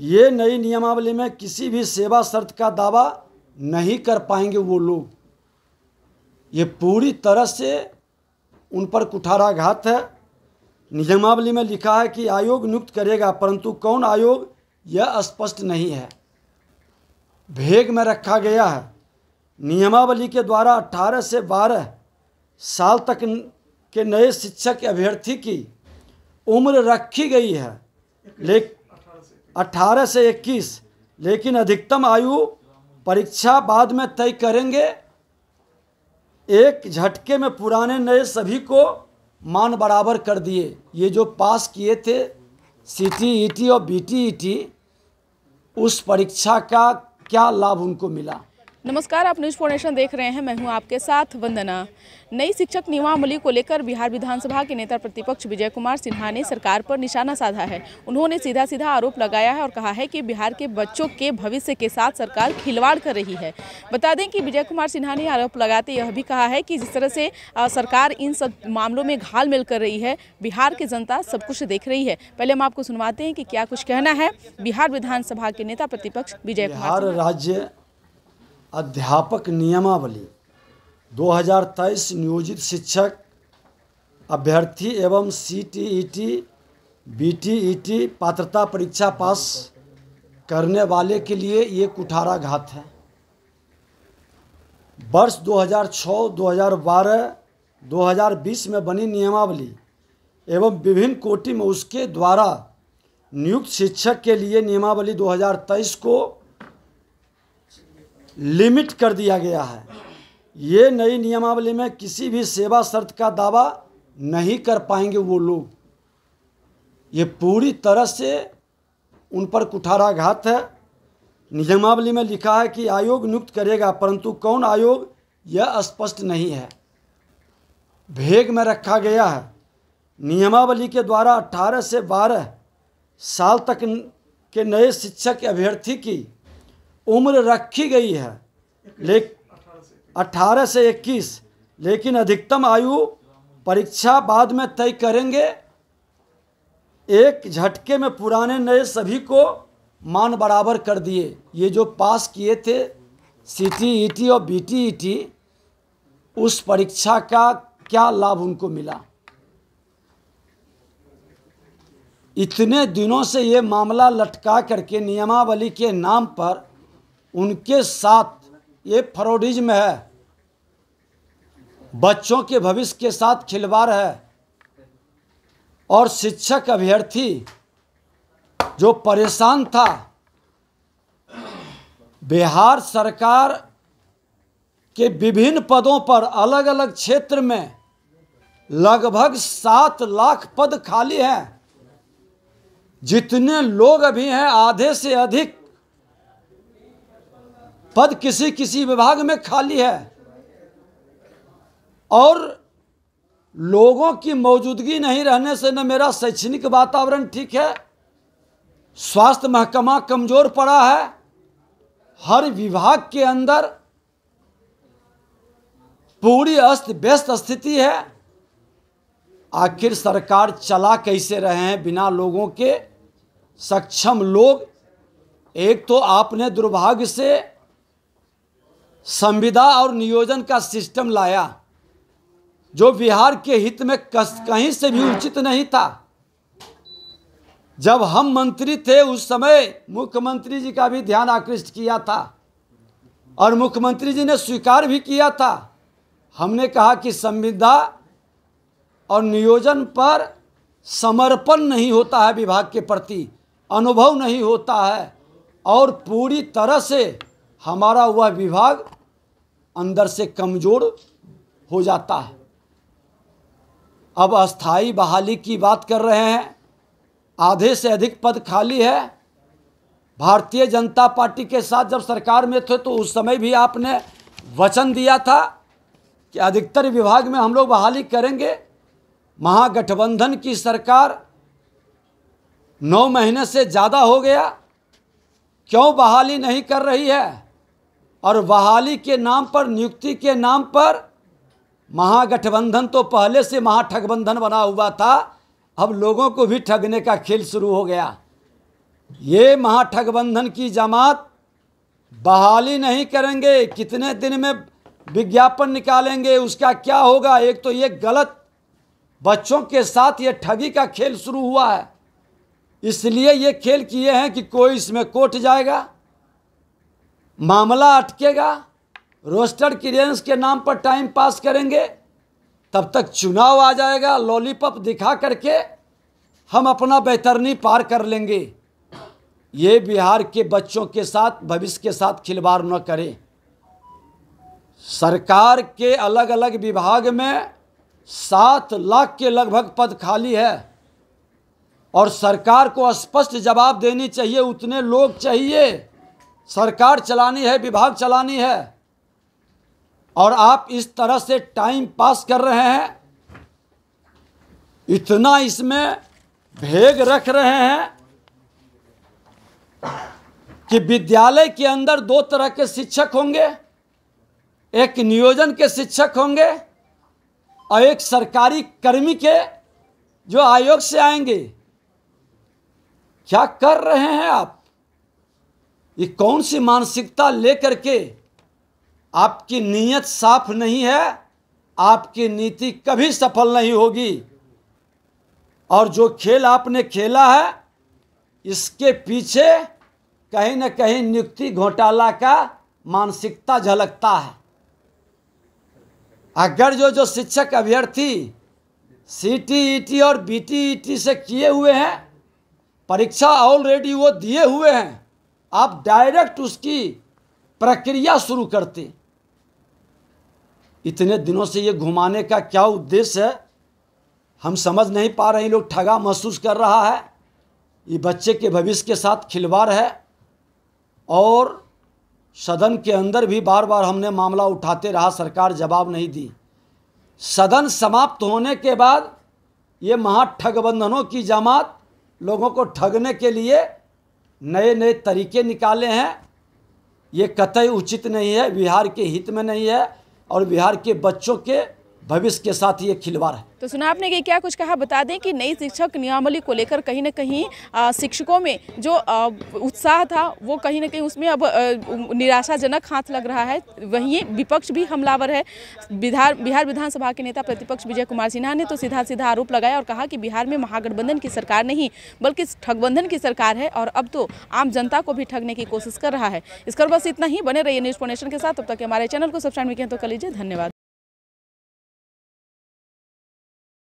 ये नई नियमावली में किसी भी सेवा शर्त का दावा नहीं कर पाएंगे वो लोग ये पूरी तरह से उन पर कुठाराघात है नियमावली में लिखा है कि आयोग नियुक्त करेगा परंतु कौन आयोग यह स्पष्ट नहीं है भेग में रखा गया है नियमावली के द्वारा 18 से 12 साल तक के नए शिक्षक अभ्यर्थी की उम्र रखी गई है लेकिन 18 से 21 लेकिन अधिकतम आयु परीक्षा बाद में तय करेंगे एक झटके में पुराने नए सभी को मान बराबर कर दिए ये जो पास किए थे सी टी ई टी और बी टी ई टी उस परीक्षा का क्या लाभ उनको मिला नमस्कार आप न्यूज फोर्नेशन देख रहे हैं मैं हूं आपके साथ वंदना नई शिक्षक नियमावली को लेकर बिहार विधानसभा के नेता प्रतिपक्ष विजय कुमार सिन्हा ने सरकार पर निशाना साधा है उन्होंने सीधा सीधा आरोप लगाया है और कहा है कि बिहार के बच्चों के भविष्य के साथ सरकार खिलवाड़ कर रही है बता दें कि विजय कुमार सिन्हा ने आरोप लगाते यह भी कहा है कि जिस तरह से सरकार इन सब मामलों में घाल मिल कर रही है बिहार की जनता सब कुछ देख रही है पहले हम आपको सुनवाते हैं कि क्या कुछ कहना है बिहार विधानसभा के नेता प्रतिपक्ष विजय कुमार राज्य अध्यापक नियमावली 2023 नियोजित शिक्षक अभ्यर्थी एवं C T E T B T E T पात्रता परीक्षा पास करने वाले के लिए ये कुठाराघात है वर्ष 2006, 2012, 2020 में बनी नियमावली एवं विभिन्न कोटि में उसके द्वारा नियुक्त शिक्षक के लिए नियमावली 2023 को लिमिट कर दिया गया है ये नई नियमावली में किसी भी सेवा शर्त का दावा नहीं कर पाएंगे वो लोग ये पूरी तरह से उन पर कुठाराघात है नियमावली में लिखा है कि आयोग नियुक्त करेगा परंतु कौन आयोग यह स्पष्ट नहीं है भेग में रखा गया है नियमावली के द्वारा 18 से 12 साल तक के नए शिक्षक अभ्यर्थी की उम्र रखी गई है ले अठारह से इक्कीस लेकिन अधिकतम आयु परीक्षा बाद में तय करेंगे एक झटके में पुराने नए सभी को मान बराबर कर दिए ये जो पास किए थे सी टी ई टी और बी टी ई टी उस परीक्षा का क्या लाभ उनको मिला इतने दिनों से ये मामला लटका करके नियमावली के नाम पर उनके साथ ये फ्रोडिज्म है बच्चों के भविष्य के साथ खिलवाड़ है और शिक्षक अभ्यर्थी जो परेशान था बिहार सरकार के विभिन्न पदों पर अलग अलग क्षेत्र में लगभग सात लाख पद खाली हैं जितने लोग अभी हैं आधे से अधिक पद किसी किसी विभाग में खाली है और लोगों की मौजूदगी नहीं रहने से न मेरा शैक्षणिक वातावरण ठीक है स्वास्थ्य महकमा कमज़ोर पड़ा है हर विभाग के अंदर पूरी अस्त व्यस्त स्थिति है आखिर सरकार चला कैसे रहे हैं बिना लोगों के सक्षम लोग एक तो आपने दुर्भाग्य से संविदा और नियोजन का सिस्टम लाया जो बिहार के हित में कस कहीं से भी उचित नहीं था जब हम मंत्री थे उस समय मुख्यमंत्री जी का भी ध्यान आकृष्ट किया था और मुख्यमंत्री जी ने स्वीकार भी किया था हमने कहा कि संविदा और नियोजन पर समर्पण नहीं होता है विभाग के प्रति अनुभव नहीं होता है और पूरी तरह से हमारा वह विभाग अंदर से कमज़ोर हो जाता है अब अस्थाई बहाली की बात कर रहे हैं आधे से अधिक पद खाली है भारतीय जनता पार्टी के साथ जब सरकार में थे तो उस समय भी आपने वचन दिया था कि अधिकतर विभाग में हम लोग बहाली करेंगे महागठबंधन की सरकार नौ महीने से ज़्यादा हो गया क्यों बहाली नहीं कर रही है और बहाली के नाम पर नियुक्ति के नाम पर महागठबंधन तो पहले से महाठगबंधन बना हुआ था अब लोगों को भी ठगने का खेल शुरू हो गया ये महाठगबंधन की जमात बहाली नहीं करेंगे कितने दिन में विज्ञापन निकालेंगे उसका क्या होगा एक तो ये गलत बच्चों के साथ ये ठगी का खेल शुरू हुआ है इसलिए ये खेल किए हैं कि कोई इसमें कोट जाएगा मामला अटकेगा रोस्टर क्रियंस के नाम पर टाइम पास करेंगे तब तक चुनाव आ जाएगा लॉलीपॉप दिखा करके हम अपना बेहतरनी पार कर लेंगे ये बिहार के बच्चों के साथ भविष्य के साथ खिलवाड़ न करें सरकार के अलग अलग विभाग में सात लाख के लगभग पद खाली है और सरकार को स्पष्ट जवाब देनी चाहिए उतने लोग चाहिए सरकार चलानी है विभाग चलानी है और आप इस तरह से टाइम पास कर रहे हैं इतना इसमें भेग रख रहे हैं कि विद्यालय के अंदर दो तरह के शिक्षक होंगे एक नियोजन के शिक्षक होंगे और एक सरकारी कर्मी के जो आयोग से आएंगे क्या कर रहे हैं आप ये कौन सी मानसिकता लेकर के आपकी नीयत साफ नहीं है आपकी नीति कभी सफल नहीं होगी और जो खेल आपने खेला है इसके पीछे कहीं ना कहीं नियुक्ति घोटाला का मानसिकता झलकता है अगर जो जो शिक्षक अभ्यर्थी सी टी e और बी टी e से किए हुए हैं परीक्षा ऑलरेडी वो दिए हुए हैं आप डायरेक्ट उसकी प्रक्रिया शुरू करते इतने दिनों से ये घुमाने का क्या उद्देश्य है हम समझ नहीं पा रहे लोग ठगा महसूस कर रहा है ये बच्चे के भविष्य के साथ खिलवाड़ है और सदन के अंदर भी बार बार हमने मामला उठाते रहा सरकार जवाब नहीं दी सदन समाप्त होने के बाद ये महाठगबंधनों की जमात लोगों को ठगने के लिए नए नए तरीके निकाले हैं ये कतई उचित नहीं है बिहार के हित में नहीं है और बिहार के बच्चों के भविष्य के साथ ये खिलवाड़ है तो सुना आपने ये क्या कुछ कहा बता दें कि नई शिक्षक नियमावली को लेकर कहीं ना कहीं शिक्षकों में जो उत्साह था वो कहीं ना कहीं उसमें अब निराशाजनक हाथ लग रहा है वहीं विपक्ष भी हमलावर है बिहार बिहार विधानसभा के नेता प्रतिपक्ष विजय कुमार सिन्हा ने तो सीधा सीधा आरोप लगाया और कहा कि बिहार में महागठबंधन की सरकार नहीं बल्कि ठगबंधन की सरकार है और अब तो आम जनता को भी ठगने की कोशिश कर रहा है इसका बस इतना ही बने रहिए न्यूज़ फोनेशन के साथ तब तक हमारे चैनल को सब्सक्राइब किया तो कर लीजिए धन्यवाद